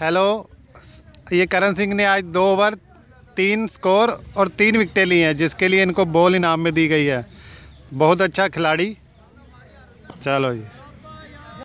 hello ये करण सिंह ने आज दो ओवर तीन स्कोर और तीन विकटें ली हैं जिसके लिए इनको बॉल इनाम में दी गई है बहुत अच्छा खिलाड़ी चलो जी